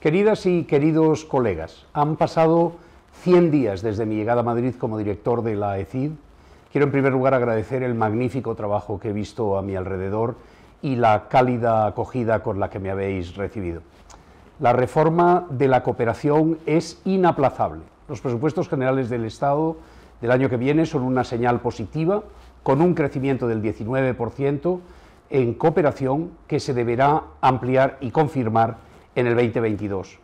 Queridas y queridos colegas, han pasado 100 días desde mi llegada a Madrid como director de la ECID. Quiero en primer lugar agradecer el magnífico trabajo que he visto a mi alrededor y la cálida acogida con la que me habéis recibido. La reforma de la cooperación es inaplazable. Los presupuestos generales del Estado del año que viene son una señal positiva, con un crecimiento del 19% en cooperación que se deberá ampliar y confirmar en el 2022.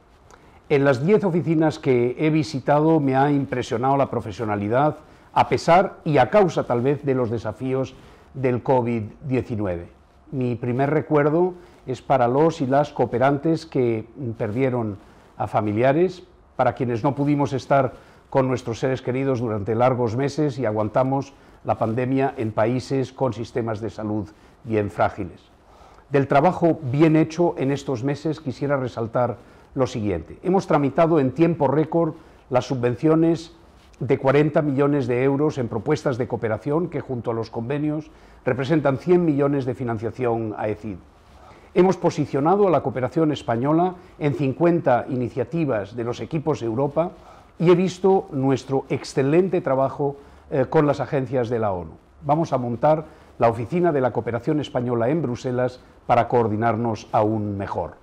En las 10 oficinas que he visitado me ha impresionado la profesionalidad, a pesar y a causa tal vez de los desafíos del COVID-19. Mi primer recuerdo es para los y las cooperantes que perdieron a familiares, para quienes no pudimos estar con nuestros seres queridos durante largos meses y aguantamos la pandemia en países con sistemas de salud bien frágiles. Del trabajo bien hecho en estos meses quisiera resaltar lo siguiente. Hemos tramitado en tiempo récord las subvenciones de 40 millones de euros en propuestas de cooperación que junto a los convenios representan 100 millones de financiación a ECID. Hemos posicionado a la cooperación española en 50 iniciativas de los equipos de Europa y he visto nuestro excelente trabajo eh, con las agencias de la ONU. Vamos a montar la Oficina de la Cooperación Española en Bruselas para coordinarnos aún mejor.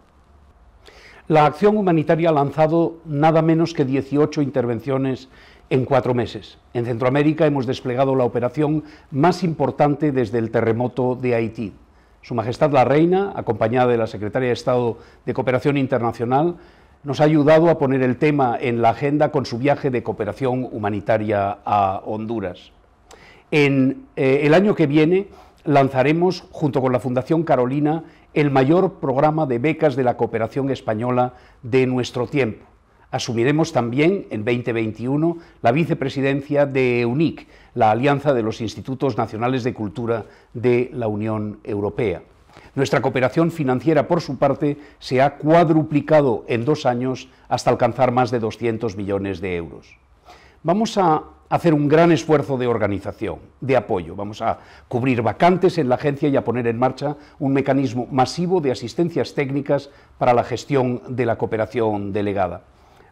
La acción humanitaria ha lanzado nada menos que 18 intervenciones en cuatro meses. En Centroamérica hemos desplegado la operación más importante desde el terremoto de Haití. Su Majestad la Reina, acompañada de la Secretaria de Estado de Cooperación Internacional, nos ha ayudado a poner el tema en la agenda con su viaje de cooperación humanitaria a Honduras. En eh, el año que viene lanzaremos, junto con la Fundación Carolina, el mayor programa de becas de la cooperación española de nuestro tiempo. Asumiremos también en 2021 la vicepresidencia de EUNIC, la Alianza de los Institutos Nacionales de Cultura de la Unión Europea. Nuestra cooperación financiera, por su parte, se ha cuadruplicado en dos años hasta alcanzar más de 200 millones de euros. Vamos a hacer un gran esfuerzo de organización, de apoyo. Vamos a cubrir vacantes en la agencia y a poner en marcha un mecanismo masivo de asistencias técnicas para la gestión de la cooperación delegada.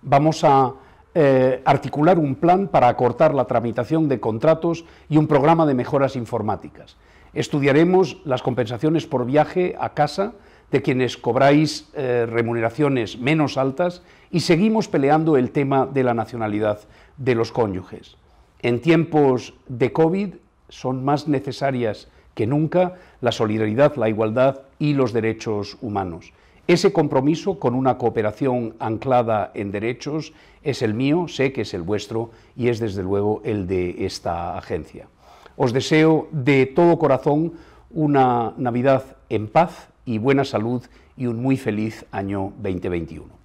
Vamos a eh, articular un plan para acortar la tramitación de contratos y un programa de mejoras informáticas. Estudiaremos las compensaciones por viaje a casa de quienes cobráis eh, remuneraciones menos altas y seguimos peleando el tema de la nacionalidad de los cónyuges. En tiempos de COVID son más necesarias que nunca la solidaridad, la igualdad y los derechos humanos. Ese compromiso con una cooperación anclada en derechos es el mío, sé que es el vuestro y es desde luego el de esta agencia. Os deseo de todo corazón una Navidad en paz y buena salud y un muy feliz año 2021.